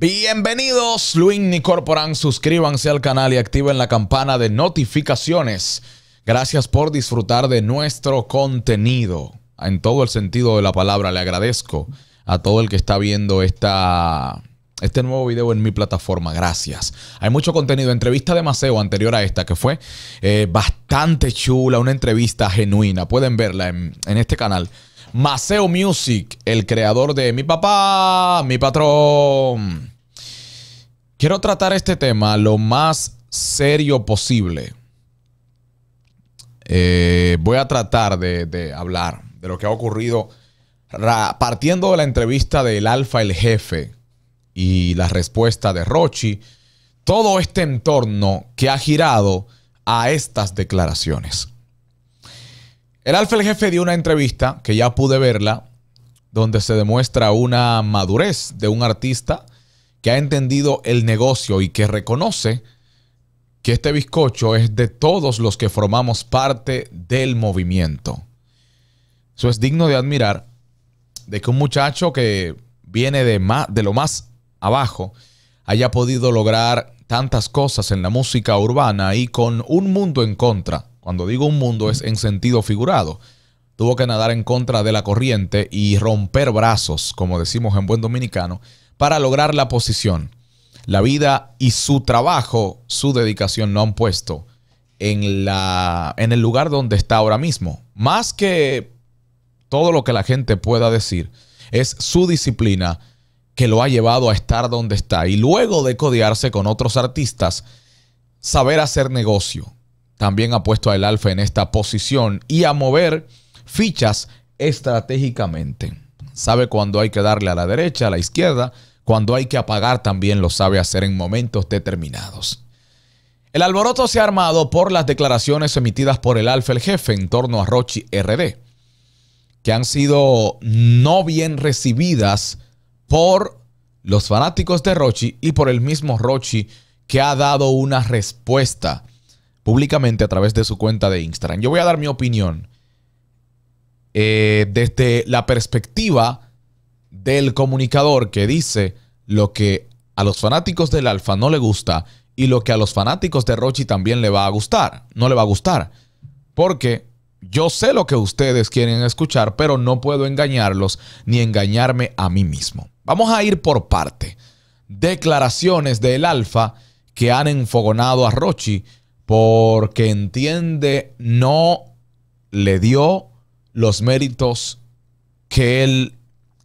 Bienvenidos, Luis Corporan. Suscríbanse al canal y activen la campana de notificaciones. Gracias por disfrutar de nuestro contenido. En todo el sentido de la palabra, le agradezco a todo el que está viendo esta, este nuevo video en mi plataforma. Gracias. Hay mucho contenido. Entrevista de Maceo anterior a esta, que fue eh, bastante chula, una entrevista genuina. Pueden verla en, en este canal. Maceo Music, el creador de Mi Papá, Mi Patrón. Quiero tratar este tema lo más serio posible. Eh, voy a tratar de, de, hablar de lo que ha ocurrido partiendo de la entrevista del Alfa el Jefe y la respuesta de Rochi, todo este entorno que ha girado a estas declaraciones. El Alfa el Jefe dio una entrevista que ya pude verla, donde se demuestra una madurez de un artista que ha entendido el negocio y que reconoce que este bizcocho es de todos los que formamos parte del movimiento. Eso es digno de admirar de que un muchacho que viene de, más, de lo más abajo haya podido lograr tantas cosas en la música urbana y con un mundo en contra. Cuando digo un mundo es en sentido figurado. Tuvo que nadar en contra de la corriente y romper brazos, como decimos en buen dominicano, para lograr la posición. La vida y su trabajo, su dedicación no han puesto en, el lugar donde está ahora mismo. Más que todo lo que la gente pueda decir, es su disciplina que lo ha llevado a estar donde está. Y luego de codearse con otros artistas, saber hacer negocio. También ha puesto al Alfa en esta posición y a mover fichas estratégicamente. Sabe cuando hay que darle a la derecha, a la izquierda, cuando hay que apagar también lo sabe hacer en momentos determinados. El alboroto se ha armado por las declaraciones emitidas por el alfa el jefe en torno a Rochi RD, que han sido no bien recibidas por los fanáticos de Rochi y por el mismo Rochi que ha dado una respuesta públicamente a través de su cuenta de Instagram. Yo voy a dar mi opinión eh, desde la perspectiva del comunicador que dice lo que a los fanáticos del Alfa no le gusta y lo que a los fanáticos de Rochi también le va a gustar, no le va a gustar. Porque yo sé lo que ustedes quieren escuchar, pero no puedo engañarlos ni engañarme a mí mismo. Vamos a ir por parte. Declaraciones del Alfa que han enfogonado a Rochi porque entiende no le dio los méritos que él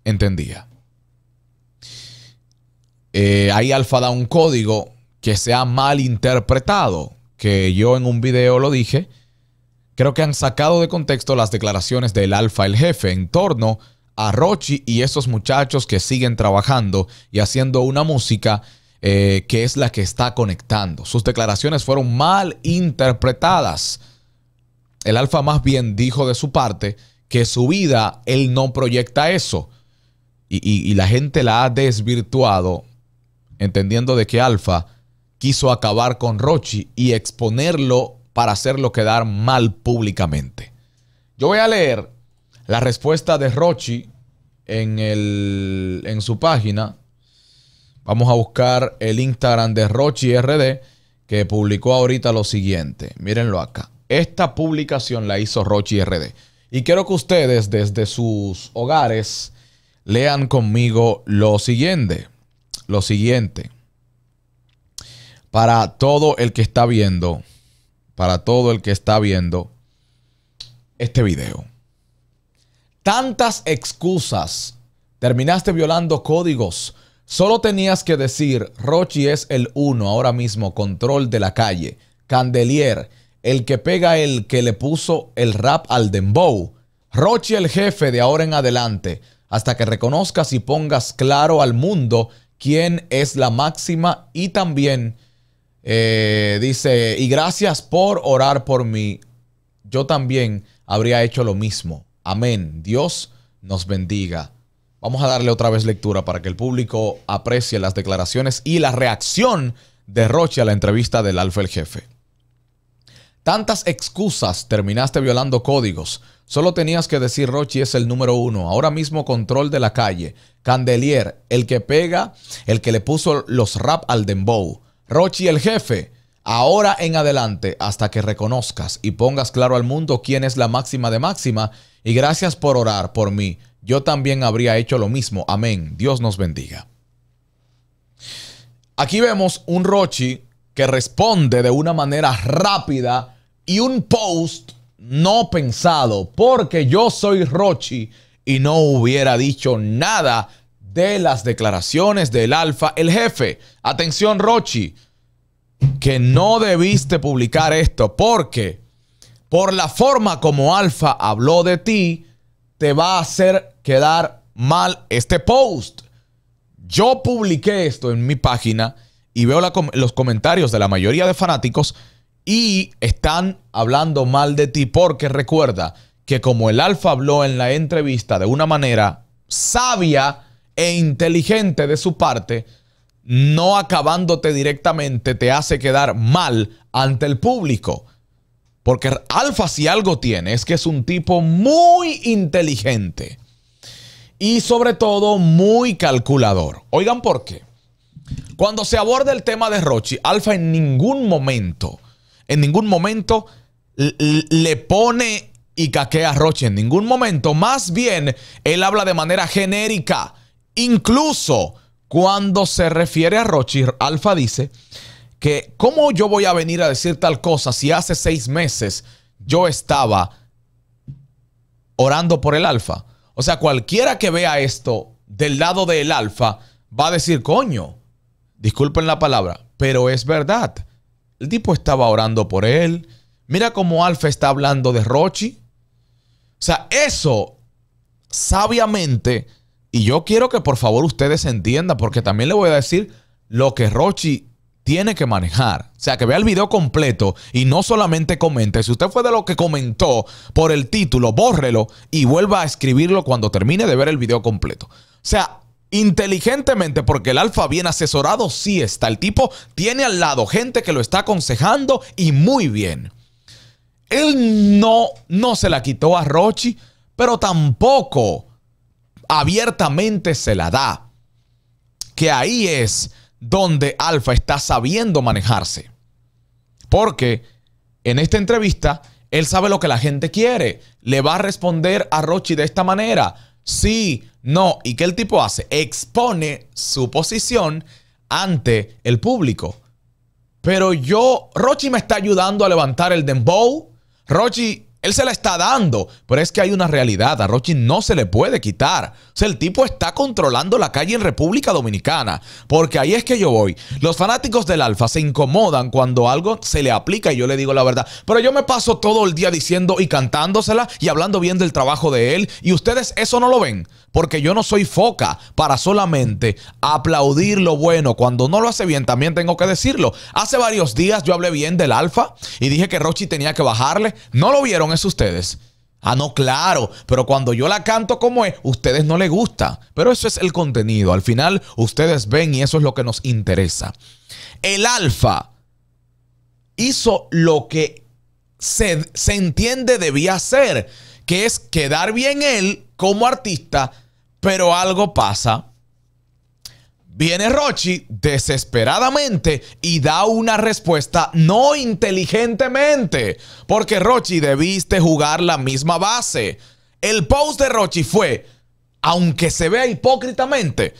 entendía. Eh, ahí Alfa da un código que se ha interpretado, que yo en un video lo dije. Creo que han sacado de contexto las declaraciones del Alfa el jefe en torno a Rochi y esos muchachos que siguen trabajando y haciendo una música eh, que es la que está conectando. Sus declaraciones fueron mal interpretadas. El Alfa más bien dijo de su parte que su vida él no proyecta eso, y, la gente la ha desvirtuado, entendiendo de que Alfa quiso acabar con Rochi y exponerlo para hacerlo quedar mal públicamente. Yo voy a leer la respuesta de Rochi en, en su página. Vamos a buscar el Instagram de Rochi RD que publicó ahorita lo siguiente. Mírenlo acá. Esta publicación la hizo Rochi RD. Y quiero que ustedes desde sus hogares lean conmigo lo siguiente. Lo siguiente. Para todo el que está viendo, para todo el que está viendo este video. Tantas excusas. Terminaste violando códigos. Solo tenías que decir, Rochi es el uno ahora mismo, control de la calle. Candelier, el que pega el que le puso el rap al dembow. Rochi el jefe de ahora en adelante hasta que reconozcas y pongas claro al mundo quién es la máxima y también eh, dice, y gracias por orar por mí. Yo también habría hecho lo mismo. Amén. Dios nos bendiga. Vamos a darle otra vez lectura para que el público aprecie las declaraciones y la reacción de Roche a la entrevista del Alfa el Jefe. Tantas excusas, terminaste violando códigos. Solo tenías que decir Rochi es el número uno. Ahora mismo control de la calle. Candelier, el que pega, el que le puso los rap al dembow. Rochi el jefe. Ahora en adelante, hasta que reconozcas y pongas claro al mundo quién es la máxima de máxima. Y gracias por orar por mí. Yo también habría hecho lo mismo. Amén. Dios nos bendiga. Aquí vemos un Rochi que responde de una manera rápida y un post no pensado, porque yo soy Rochi y no hubiera dicho nada de las declaraciones del Alfa, el jefe. Atención Rochi, que no debiste publicar esto porque por la forma como Alfa habló de ti, te va a hacer quedar mal este post. Yo publiqué esto en mi página y veo los comentarios de la mayoría de fanáticos y están hablando mal de ti porque recuerda que como el alfa habló en la entrevista de una manera sabia e inteligente de su parte, no acabándote directamente te hace quedar mal ante el público. Porque Alfa si algo tiene es que es un tipo muy inteligente y sobre todo muy calculador. Oigan por qué. Cuando se aborda el tema de Rochi, Alfa en ningún momento en ningún momento le pone y caquea a Roche en ningún momento. Más bien, él habla de manera genérica. Incluso cuando se refiere a Roche, Alfa dice que cómo yo voy a venir a decir tal cosa si hace seis meses yo estaba orando por el Alfa. O sea, cualquiera que vea esto del lado del Alfa va a decir, coño, disculpen la palabra, pero es verdad. El tipo estaba orando por él. Mira cómo Alfa está hablando de Rochi. O sea, eso sabiamente, y yo quiero que por favor ustedes entiendan, porque también le voy a decir lo que Rochi tiene que manejar. O sea, que vea el video completo y no solamente comente. Si usted fue de lo que comentó por el título, bórrelo y vuelva a escribirlo cuando termine de ver el video completo. O sea, inteligentemente, porque el alfa bien asesorado sí está. El tipo tiene al lado gente que lo está aconsejando y muy bien. Él no, no se la quitó a Rochi, pero tampoco abiertamente se la da. Que ahí es donde Alfa está sabiendo manejarse. Porque en esta entrevista, él sabe lo que la gente quiere. Le va a responder a Rochi de esta manera sí, no. ¿Y qué el tipo hace? Expone su posición ante el público. Pero yo, Rochi me está ayudando a levantar el dembow. Rochi él se la está dando, pero es que hay una realidad, a Rochi no se le puede quitar. O sea, el tipo está controlando la calle en República Dominicana, porque ahí es que yo voy. Los fanáticos del Alfa se incomodan cuando algo se le aplica y yo le digo la verdad, pero yo me paso todo el día diciendo y cantándosela y hablando bien del trabajo de él y ustedes eso no lo ven, porque yo no soy foca para solamente aplaudir lo bueno. Cuando no lo hace bien, también tengo que decirlo. Hace varios días yo hablé bien del Alfa y dije que Rochi tenía que bajarle. No lo vieron ustedes. Ah, no, claro, pero cuando yo la canto como es, ustedes no les gusta. Pero eso es el contenido. Al final, ustedes ven y eso es lo que nos interesa. El alfa hizo lo que se, se entiende debía hacer, que es quedar bien él como artista, pero algo pasa Viene Rochi desesperadamente y da una respuesta no inteligentemente, porque Rochi debiste jugar la misma base. El post de Rochi fue, aunque se vea hipócritamente,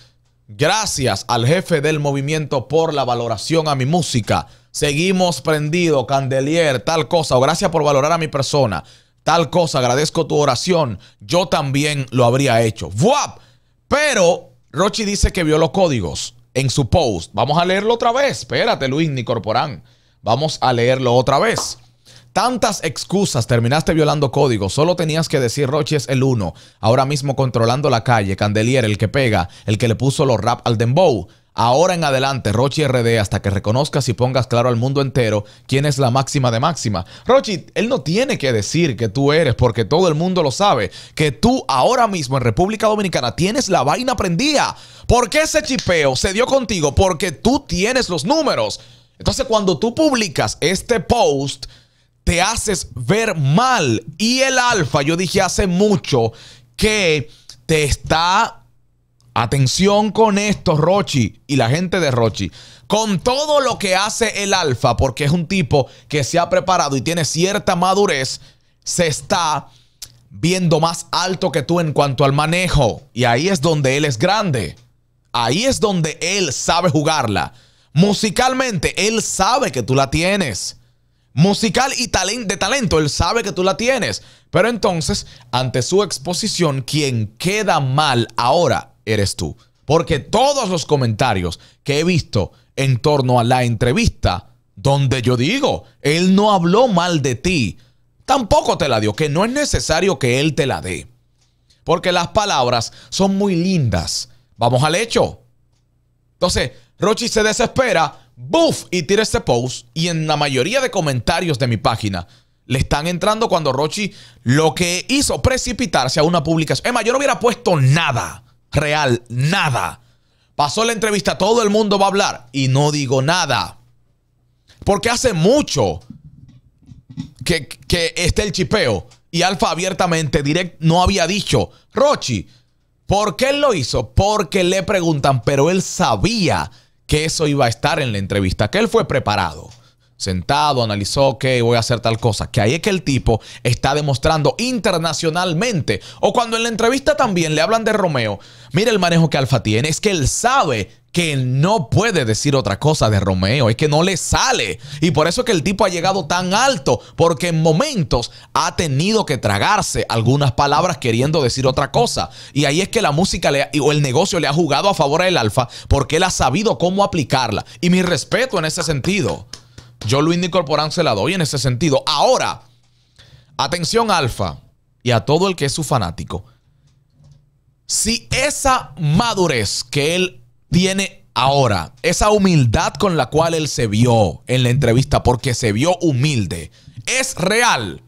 gracias al jefe del movimiento por la valoración a mi música, seguimos prendido, candelier, tal cosa, o gracias por valorar a mi persona, tal cosa, agradezco tu oración, yo también lo habría hecho. Wap, Pero Rochi dice que vio los códigos en su post. Vamos a leerlo otra vez. Espérate, Luis, ni corporán. Vamos a leerlo otra vez. Tantas excusas, terminaste violando códigos, solo tenías que decir Rochi es el uno, ahora mismo controlando la calle, Candelier el que pega, el que le puso los rap al Dembow. Ahora en adelante, Rochi RD, hasta que reconozcas y pongas claro al mundo entero quién es la máxima de máxima. Rochi, él no tiene que decir que tú eres, porque todo el mundo lo sabe, que tú ahora mismo en República Dominicana tienes la vaina prendida. ¿Por qué ese chipeo se dio contigo? Porque tú tienes los números. Entonces, cuando tú publicas este post, te haces ver mal. Y el alfa, yo dije hace mucho que te está Atención con esto, Rochi y la gente de Rochi. Con todo lo que hace el Alfa, porque es un tipo que se ha preparado y tiene cierta madurez, se está viendo más alto que tú en cuanto al manejo. Y ahí es donde él es grande. Ahí es donde él sabe jugarla. Musicalmente, él sabe que tú la tienes. Musical y de talento, él sabe que tú la tienes. Pero entonces, ante su exposición, quien queda mal ahora eres tú. Porque todos los comentarios que he visto en torno a la entrevista, donde yo digo, él no habló mal de ti, tampoco te la dio, que no es necesario que él te la dé. Porque las palabras son muy lindas. Vamos al hecho. Entonces, Rochi se desespera, ¡buf! y tira este post. Y en la mayoría de comentarios de mi página le están entrando cuando Rochi lo que hizo precipitarse a una publicación. Emma, yo no hubiera puesto nada real, nada. Pasó la entrevista, todo el mundo va a hablar y no digo nada. Porque hace mucho que, que está el chipeo y Alfa abiertamente, direct, no había dicho, Rochi, ¿por qué él lo hizo? Porque le preguntan, pero él sabía que eso iba a estar en la entrevista, que él fue preparado sentado, analizó, ok, voy a hacer tal cosa. Que ahí es que el tipo está demostrando internacionalmente. O cuando en la entrevista también le hablan de Romeo, mira el manejo que Alfa tiene, es que él sabe que no puede decir otra cosa de Romeo, es que no le sale. Y por eso es que el tipo ha llegado tan alto, porque en momentos ha tenido que tragarse algunas palabras queriendo decir otra cosa. Y ahí es que la música le o el negocio le ha jugado a favor del alfa, porque él ha sabido cómo aplicarla. Y mi respeto en ese sentido. Yo Luis Corporán se la doy en ese sentido. Ahora, atención Alfa y a todo el que es su fanático. Si esa madurez que él tiene ahora, esa humildad con la cual él se vio en la entrevista, porque se vio humilde, es real.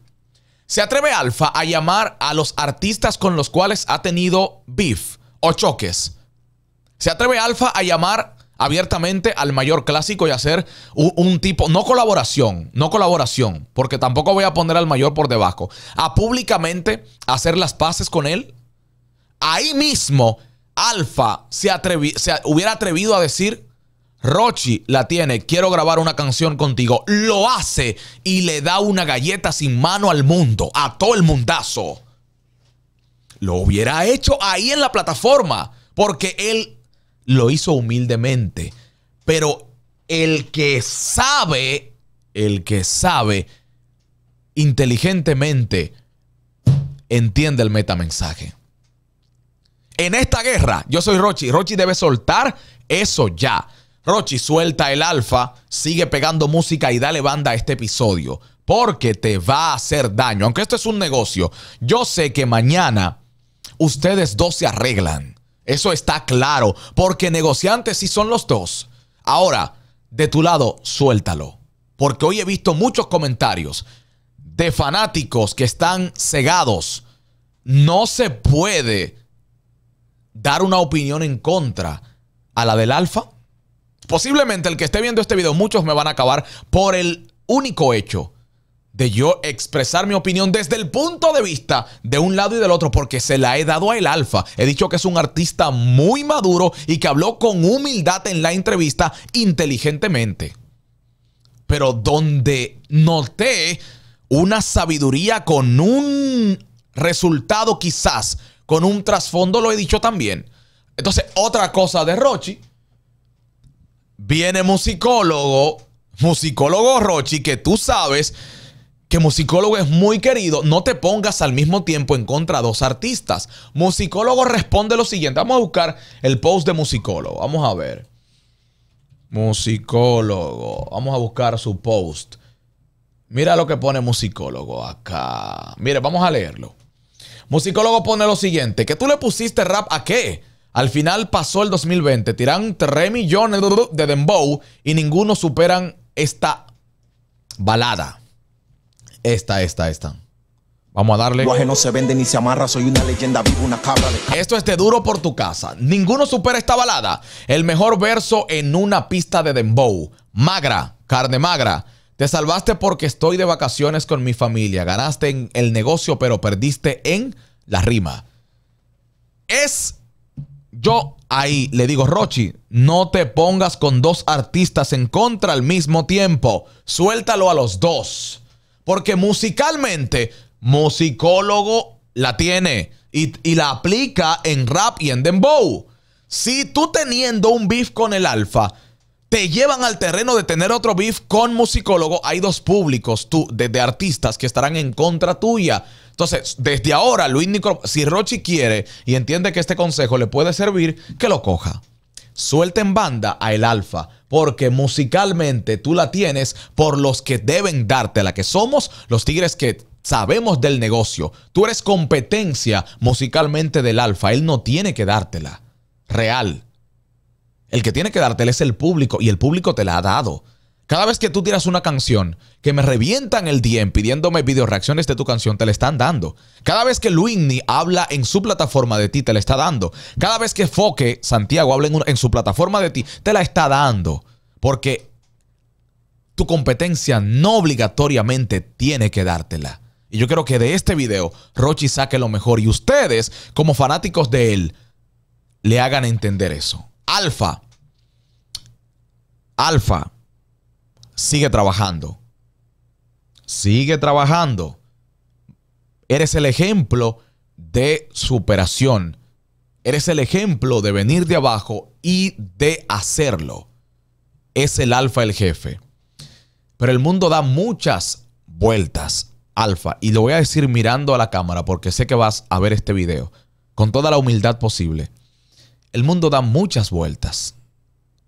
¿Se atreve Alfa a llamar a los artistas con los cuales ha tenido beef o choques? ¿Se atreve Alfa a llamar abiertamente al mayor clásico y hacer un, tipo, no colaboración, no colaboración, porque tampoco voy a poner al mayor por debajo, a públicamente hacer las paces con él. Ahí mismo, Alfa se, se hubiera atrevido a decir, Rochi la tiene, quiero grabar una canción contigo. Lo hace y le da una galleta sin mano al mundo, a todo el mundazo. Lo hubiera hecho ahí en la plataforma, porque él lo hizo humildemente. Pero el que sabe, el que sabe inteligentemente, entiende el metamensaje. En esta guerra, yo soy Rochi. Rochi debe soltar eso ya. Rochi, suelta el alfa, sigue pegando música y dale banda a este episodio. Porque te va a hacer daño. Aunque esto es un negocio, yo sé que mañana ustedes dos se arreglan. Eso está claro, porque negociantes sí son los dos. Ahora, de tu lado, suéltalo, porque hoy he visto muchos comentarios de fanáticos que están cegados. No se puede dar una opinión en contra a la del alfa. Posiblemente el que esté viendo este video, muchos me van a acabar por el único hecho de yo expresar mi opinión desde el punto de vista de un lado y del otro, porque se la he dado a El Alfa. He dicho que es un artista muy maduro y que habló con humildad en la entrevista inteligentemente. Pero donde noté una sabiduría con un resultado quizás, con un trasfondo, lo he dicho también. Entonces, otra cosa de Rochi, viene musicólogo, musicólogo Rochi, que tú sabes que musicólogo es muy querido, no te pongas al mismo tiempo en contra de dos artistas. Musicólogo responde lo siguiente. Vamos a buscar el post de musicólogo. Vamos a ver. Musicólogo. Vamos a buscar su post. Mira lo que pone musicólogo acá. Mire, vamos a leerlo. Musicólogo pone lo siguiente. ¿Que tú le pusiste rap a qué? Al final pasó el 2020. Tiran 3 millones de dembow y ninguno superan esta balada. Esta, esta, esta. Vamos a darle. lenguaje no se vende ni se amarra, soy una leyenda viva, una cabra de... Esto es de duro por tu casa. Ninguno supera esta balada. El mejor verso en una pista de dembow. Magra, carne magra. Te salvaste porque estoy de vacaciones con mi familia. Ganaste en el negocio, pero perdiste en la rima. Es yo ahí le digo, Rochi, no te pongas con dos artistas en contra al mismo tiempo. Suéltalo a los dos. Porque musicalmente, musicólogo la tiene y, la aplica en rap y en dembow. Si tú teniendo un beef con el alfa, te llevan al terreno de tener otro beef con musicólogo, hay dos públicos tú, de, artistas que estarán en contra tuya. Entonces, desde ahora, Luis Nicolás, si Rochi quiere y entiende que este consejo le puede servir, que lo coja. Suelten banda a el alfa porque musicalmente tú la tienes por los que deben dártela, que somos los Tigres que sabemos del negocio. Tú eres competencia musicalmente del Alfa, él no tiene que dártela. Real. El que tiene que dártela es el público y el público te la ha dado. Cada vez que tú tiras una canción, que me revientan el DM pidiéndome video reacciones de tu canción, te la están dando. Cada vez que Luigny habla en su plataforma de ti, te la está dando. Cada vez que Foque, Santiago, habla en, su plataforma de ti, te la está dando. Porque tu competencia no obligatoriamente tiene que dártela. Y yo creo que de este video, Rochi saque lo mejor. Y ustedes, como fanáticos de él, le hagan entender eso. Alfa. Alfa sigue trabajando. Sigue trabajando. Eres el ejemplo de superación. Eres el ejemplo de venir de abajo y de hacerlo. Es el alfa el jefe. Pero el mundo da muchas vueltas, alfa. Y lo voy a decir mirando a la cámara porque sé que vas a ver este video con toda la humildad posible. El mundo da muchas vueltas.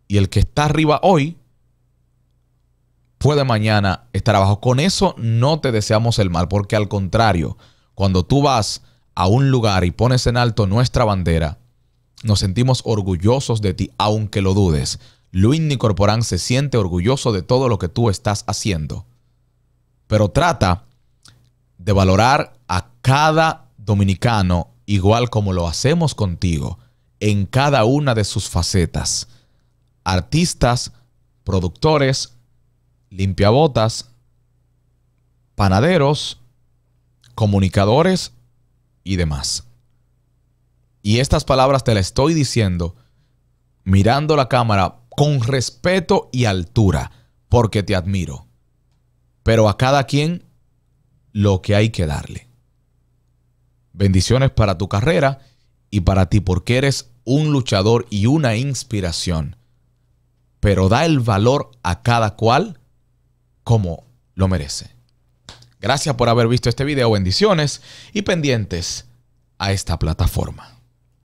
Y el que está arriba hoy puede mañana estar abajo. Con eso no te deseamos el mal, porque al contrario, cuando tú vas a un lugar y pones en alto nuestra bandera, nos sentimos orgullosos de ti, aunque lo dudes. Luis Nicorporán se siente orgulloso de todo lo que tú estás haciendo. Pero trata de valorar a cada dominicano igual como lo hacemos contigo, en cada una de sus facetas. Artistas, productores, limpiabotas, panaderos, comunicadores y demás. Y estas palabras te las estoy diciendo mirando la cámara con respeto y altura, porque te admiro. Pero a cada quien lo que hay que darle. Bendiciones para tu carrera y para ti, porque eres un luchador y una inspiración. Pero da el valor a cada cual como lo merece. Gracias por haber visto este video, bendiciones y pendientes a esta plataforma.